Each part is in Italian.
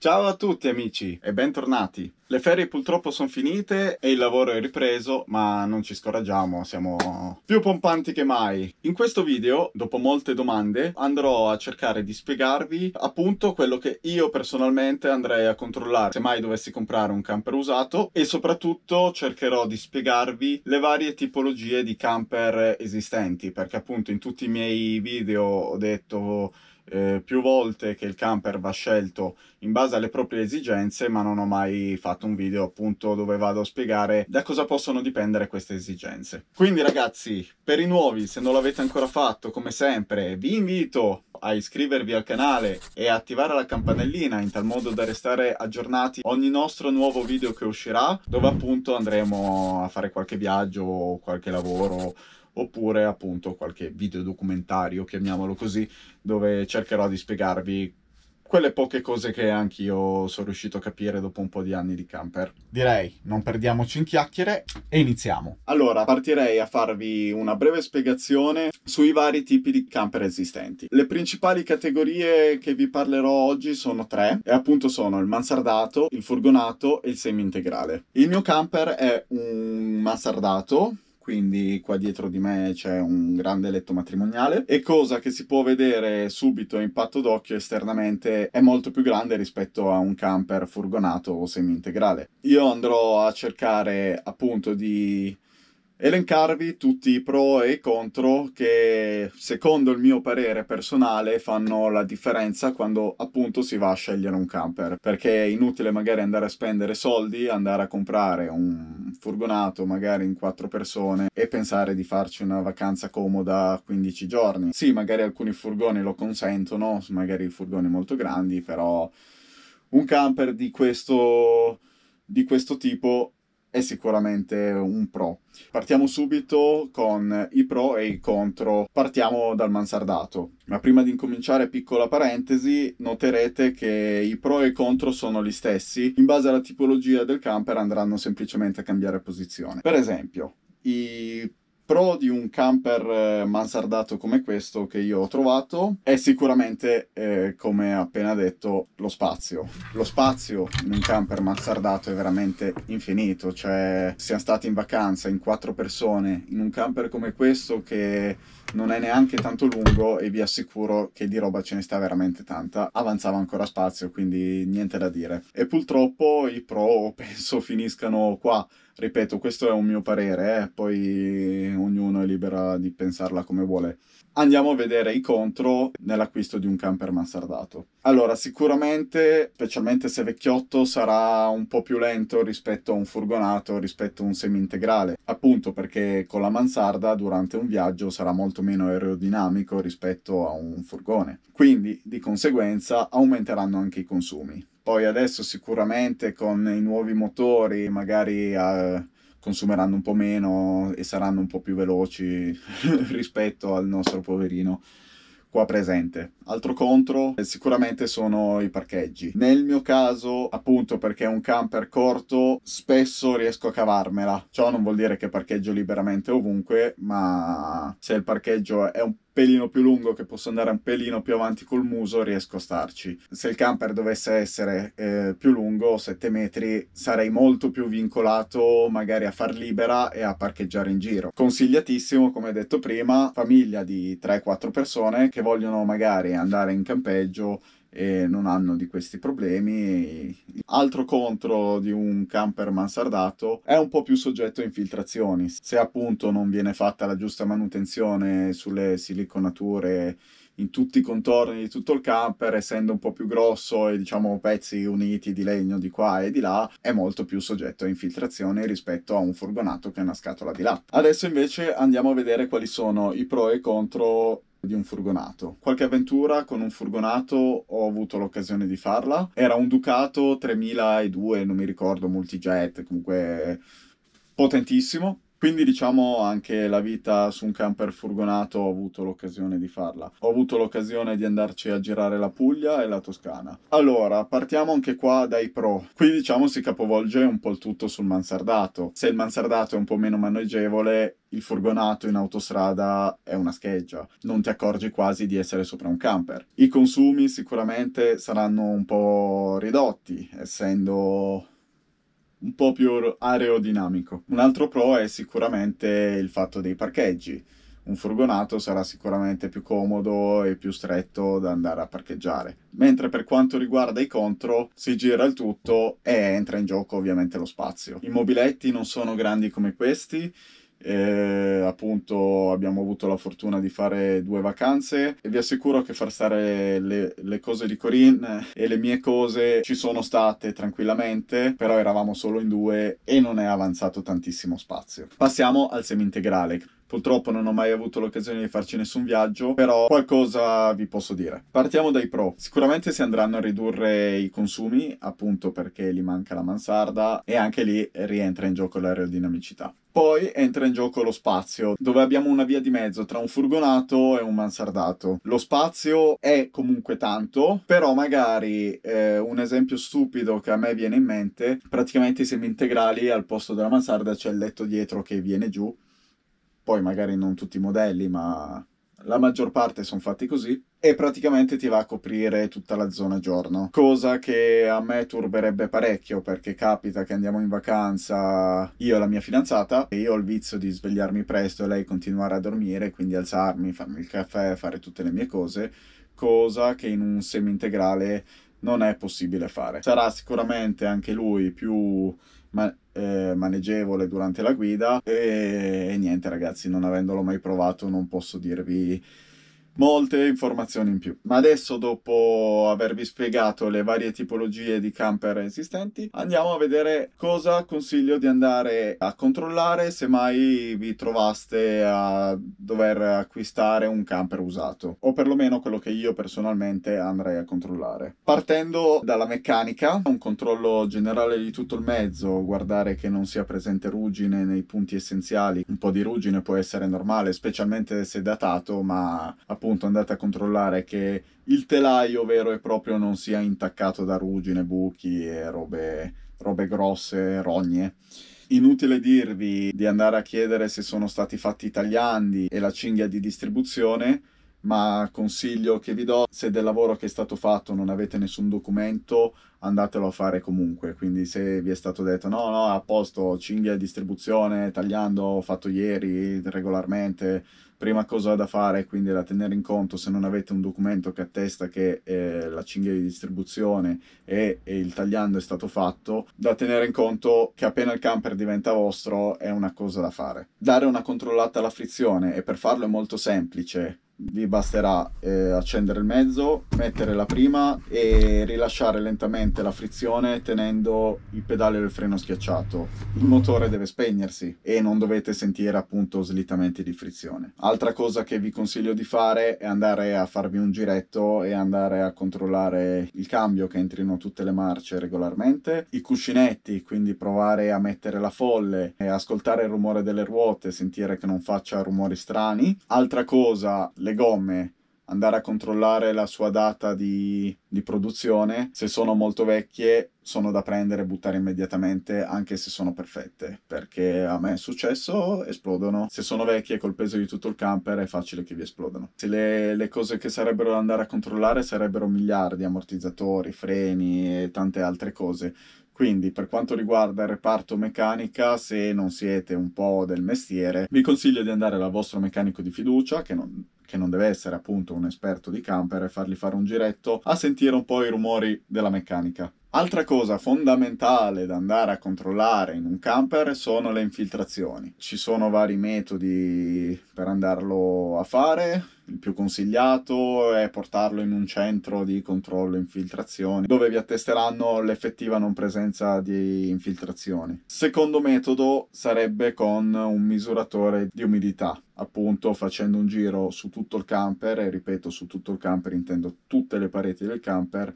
Ciao a tutti amici e bentornati. Le ferie purtroppo sono finite e il lavoro è ripreso, ma non ci scoraggiamo, siamo più pompanti che mai. In questo video, dopo molte domande, andrò a cercare di spiegarvi appunto quello che io personalmente andrei a controllare se mai dovessi comprare un camper usato e soprattutto cercherò di spiegarvi le varie tipologie di camper esistenti, perché appunto in tutti i miei video ho detto eh, più volte che il camper va scelto in base alle proprie esigenze, ma non ho mai fatto un video appunto dove vado a spiegare da cosa possono dipendere queste esigenze. Quindi ragazzi, per i nuovi, se non l'avete ancora fatto, come sempre, vi invito a iscrivervi al canale e attivare la campanellina in tal modo da restare aggiornati ogni nostro nuovo video che uscirà dove appunto andremo a fare qualche viaggio o qualche lavoro oppure appunto qualche video documentario, chiamiamolo così, dove cercherò di spiegarvi quelle poche cose che anch'io sono riuscito a capire dopo un po' di anni di camper. Direi, non perdiamoci in chiacchiere e iniziamo. Allora, partirei a farvi una breve spiegazione sui vari tipi di camper esistenti. Le principali categorie che vi parlerò oggi sono tre, e appunto sono il mansardato, il furgonato e il semi-integrale. Il mio camper è un mansardato quindi qua dietro di me c'è un grande letto matrimoniale e cosa che si può vedere subito a impatto d'occhio esternamente è molto più grande rispetto a un camper furgonato o semi integrale. Io andrò a cercare appunto di elencarvi tutti i pro e i contro che secondo il mio parere personale fanno la differenza quando appunto si va a scegliere un camper perché è inutile magari andare a spendere soldi andare a comprare un furgonato magari in quattro persone e pensare di farci una vacanza comoda 15 giorni sì magari alcuni furgoni lo consentono magari furgoni molto grandi però un camper di questo di questo tipo è sicuramente un pro. Partiamo subito con i pro e i contro. Partiamo dal mansardato. Ma prima di incominciare, piccola parentesi, noterete che i pro e i contro sono gli stessi. In base alla tipologia del camper andranno semplicemente a cambiare posizione. Per esempio, i pro di un camper eh, mansardato come questo che io ho trovato è sicuramente, eh, come appena detto, lo spazio. Lo spazio in un camper mansardato è veramente infinito, cioè siamo stati in vacanza in quattro persone in un camper come questo che non è neanche tanto lungo e vi assicuro che di roba ce ne sta veramente tanta. Avanzava ancora spazio, quindi niente da dire. E purtroppo i pro penso finiscano qua. Ripeto, questo è un mio parere, eh? poi ognuno è libero di pensarla come vuole andiamo a vedere i contro nell'acquisto di un camper mansardato. Allora, sicuramente, specialmente se vecchiotto, sarà un po' più lento rispetto a un furgonato, rispetto a un semi-integrale, appunto perché con la mansarda durante un viaggio sarà molto meno aerodinamico rispetto a un furgone. Quindi, di conseguenza, aumenteranno anche i consumi. Poi adesso sicuramente con i nuovi motori, magari... Eh, consumeranno un po' meno e saranno un po' più veloci rispetto al nostro poverino qua presente. Altro contro eh, sicuramente sono i parcheggi. Nel mio caso, appunto perché è un camper corto, spesso riesco a cavarmela. Ciò non vuol dire che parcheggio liberamente ovunque, ma se il parcheggio è un pelino più lungo, che posso andare un pelino più avanti col muso, riesco a starci. Se il camper dovesse essere eh, più lungo, 7 metri, sarei molto più vincolato magari a far libera e a parcheggiare in giro. Consigliatissimo, come detto prima, famiglia di 3-4 persone che vogliono magari andare in campeggio e non hanno di questi problemi. Altro contro di un camper mansardato è un po' più soggetto a infiltrazioni. Se appunto non viene fatta la giusta manutenzione sulle siliconature in tutti i contorni di tutto il camper, essendo un po' più grosso e diciamo pezzi uniti di legno di qua e di là, è molto più soggetto a infiltrazioni rispetto a un furgonato che è una scatola di là. Adesso invece andiamo a vedere quali sono i pro e i contro di un furgonato. Qualche avventura con un furgonato ho avuto l'occasione di farla. Era un Ducato 3002, non mi ricordo, multijet, comunque potentissimo quindi diciamo anche la vita su un camper furgonato ho avuto l'occasione di farla. Ho avuto l'occasione di andarci a girare la Puglia e la Toscana. Allora, partiamo anche qua dai pro. Qui diciamo si capovolge un po' il tutto sul mansardato. Se il mansardato è un po' meno maneggevole, il furgonato in autostrada è una scheggia, non ti accorgi quasi di essere sopra un camper. I consumi sicuramente saranno un po' ridotti, essendo un po' più aerodinamico. Un altro pro è sicuramente il fatto dei parcheggi. Un furgonato sarà sicuramente più comodo e più stretto da andare a parcheggiare. Mentre per quanto riguarda i contro, si gira il tutto e entra in gioco ovviamente lo spazio. I mobiletti non sono grandi come questi, eh, appunto abbiamo avuto la fortuna di fare due vacanze e vi assicuro che far stare le, le, cose di Corinne e le mie cose ci sono state tranquillamente però eravamo solo in due e non è avanzato tantissimo spazio passiamo al semi integrale Purtroppo non ho mai avuto l'occasione di farci nessun viaggio, però qualcosa vi posso dire. Partiamo dai pro. Sicuramente si andranno a ridurre i consumi, appunto perché gli manca la mansarda e anche lì rientra in gioco l'aerodinamicità. Poi entra in gioco lo spazio, dove abbiamo una via di mezzo tra un furgonato e un mansardato. Lo spazio è comunque tanto, però magari eh, un esempio stupido che a me viene in mente, praticamente i semi integrali al posto della mansarda c'è il letto dietro che viene giù poi magari non tutti i modelli, ma la maggior parte sono fatti così e praticamente ti va a coprire tutta la zona giorno, cosa che a me turberebbe parecchio perché capita che andiamo in vacanza io e la mia fidanzata e io ho il vizio di svegliarmi presto e lei continuare a dormire, quindi alzarmi, farmi il caffè, fare tutte le mie cose, cosa che in un semi integrale non è possibile fare. Sarà sicuramente anche lui più ma- eh, manegevole durante la guida e, e niente ragazzi, non avendolo mai provato non posso dirvi molte informazioni in più. Ma adesso, dopo avervi spiegato le varie tipologie di camper esistenti, andiamo a vedere cosa consiglio di andare a controllare se mai vi trovaste a dover acquistare un camper usato, o perlomeno quello che io personalmente andrei a controllare. Partendo dalla meccanica, un controllo generale di tutto il mezzo, guardare che non sia presente ruggine nei punti essenziali. Un po' di ruggine può essere normale, specialmente se datato, ma appunto appunto andate a controllare che il telaio vero e proprio non sia intaccato da ruggine, buchi e robe, robe grosse, rogne. Inutile dirvi di andare a chiedere se sono stati fatti i tagliandi e la cinghia di distribuzione, ma consiglio che vi do, se del lavoro che è stato fatto non avete nessun documento, andatelo a fare comunque. Quindi se vi è stato detto no, no, a posto, cinghia distribuzione, tagliando, fatto ieri regolarmente, prima cosa da fare quindi da tenere in conto se non avete un documento che attesta che eh, la cinghia di distribuzione e, e, il tagliando è stato fatto, da tenere in conto che appena il camper diventa vostro è una cosa da fare. Dare una controllata alla frizione e per farlo è molto semplice vi basterà eh, accendere il mezzo, mettere la prima e rilasciare lentamente la frizione tenendo il pedale del freno schiacciato. Il motore deve spegnersi e non dovete sentire appunto slittamenti di frizione. Altra cosa che vi consiglio di fare è andare a farvi un giretto e andare a controllare il cambio che entrino tutte le marce regolarmente, i cuscinetti, quindi provare a mettere la folle e ascoltare il rumore delle ruote, sentire che non faccia rumori strani. Altra cosa, le le gomme, andare a controllare la sua data di, di, produzione. Se sono molto vecchie, sono da prendere e buttare immediatamente, anche se sono perfette, perché a me è successo, esplodono. Se sono vecchie, col peso di tutto il camper, è facile che vi esplodano. Se le, le cose che sarebbero da andare a controllare sarebbero miliardi, ammortizzatori, freni e tante altre cose. Quindi per quanto riguarda il reparto meccanica, se non siete un po' del mestiere, vi consiglio di andare dal vostro meccanico di fiducia, che non, che non deve essere appunto un esperto di camper, e fargli fare un giretto a sentire un po' i rumori della meccanica. Altra cosa fondamentale da andare a controllare in un camper sono le infiltrazioni. Ci sono vari metodi per andarlo a fare, il più consigliato è portarlo in un centro di controllo infiltrazioni dove vi attesteranno l'effettiva non presenza di infiltrazioni. Secondo metodo sarebbe con un misuratore di umidità, appunto facendo un giro su tutto il camper e ripeto su tutto il camper intendo tutte le pareti del camper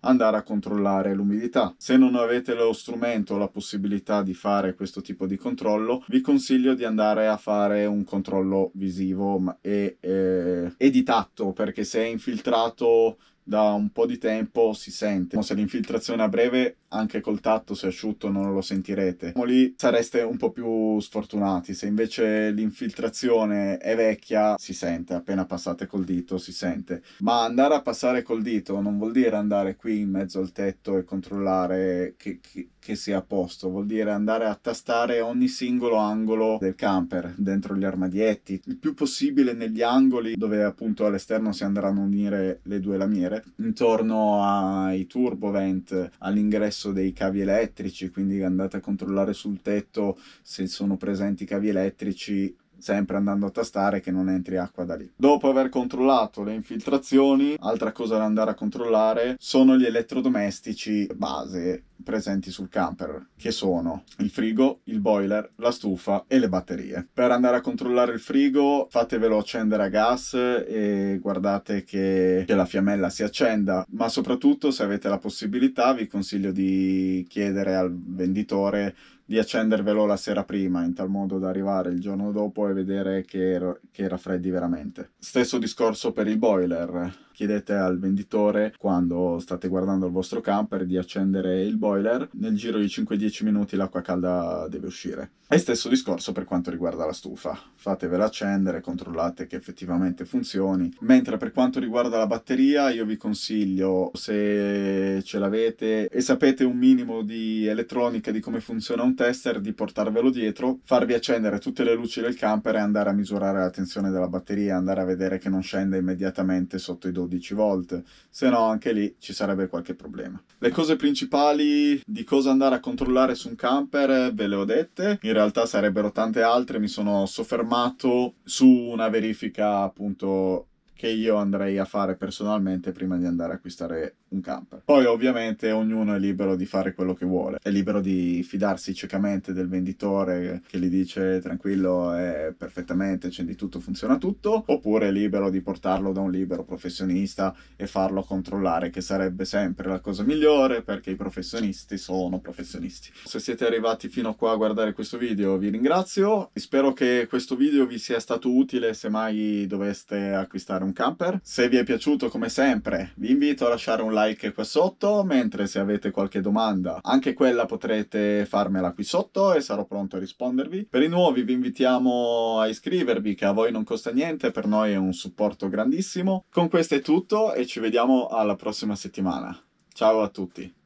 andare a controllare l'umidità. Se non avete lo strumento o la possibilità di fare questo tipo di controllo, vi consiglio di andare a fare un controllo visivo e, eh, e di tatto, perché se è infiltrato da un po' di tempo si sente. Diciamo, se l'infiltrazione a breve, anche col tatto, se asciutto, non lo sentirete. Diciamo, lì sareste un po' più sfortunati. Se invece l'infiltrazione è vecchia, si sente. Appena passate col dito, si sente. Ma andare a passare col dito non vuol dire andare qui in mezzo al tetto e controllare che, che, che sia a posto. Vuol dire andare a tastare ogni singolo angolo del camper, dentro gli armadietti. Il più possibile negli angoli dove appunto all'esterno si andranno a unire le due lamiere sempre intorno ai turbovent, all'ingresso dei cavi elettrici, quindi andate a controllare sul tetto se sono presenti cavi elettrici sempre andando a tastare che non entri acqua da lì. Dopo aver controllato le infiltrazioni, altra cosa da andare a controllare sono gli elettrodomestici base presenti sul camper, che sono il frigo, il boiler, la stufa e le batterie. Per andare a controllare il frigo fatevelo accendere a gas e guardate che, che la fiammella si accenda, ma soprattutto se avete la possibilità vi consiglio di chiedere al venditore di accendervelo la sera prima, in tal modo da arrivare il giorno dopo e vedere che, ero, che era freddi veramente. Stesso discorso per il boiler. Chiedete al venditore quando state guardando il vostro camper di accendere il boiler, nel giro di 5-10 minuti l'acqua calda deve uscire. E stesso discorso per quanto riguarda la stufa. Fatevela accendere, controllate che effettivamente funzioni. Mentre per quanto riguarda la batteria, io vi consiglio se ce l'avete e sapete un minimo di elettronica di come funziona un tester di portarvelo dietro, farvi accendere tutte le luci del camper e andare a misurare la tensione della batteria, andare a vedere che non scende immediatamente sotto i 12 volt, se no anche lì ci sarebbe qualche problema. Le cose principali di cosa andare a controllare su un camper eh, ve le ho dette, in realtà sarebbero tante altre, mi sono soffermato su una verifica appunto che io andrei a fare personalmente prima di andare a acquistare un camper. Poi ovviamente ognuno è libero di fare quello che vuole, è libero di fidarsi ciecamente del venditore che gli dice tranquillo è perfettamente, c'è di tutto, funziona tutto, oppure è libero di portarlo da un libero professionista e farlo controllare, che sarebbe sempre la cosa migliore perché i professionisti sono professionisti. Se siete arrivati fino a qua a guardare questo video vi ringrazio, spero che questo video vi sia stato utile se mai doveste acquistare un camper. Se vi è piaciuto come sempre vi invito a lasciare un like like qua sotto, mentre se avete qualche domanda, anche quella potrete farmela qui sotto e sarò pronto a rispondervi. Per i nuovi vi invitiamo a iscrivervi, che a voi non costa niente, per noi è un supporto grandissimo. Con questo è tutto e ci vediamo alla prossima settimana. Ciao a tutti!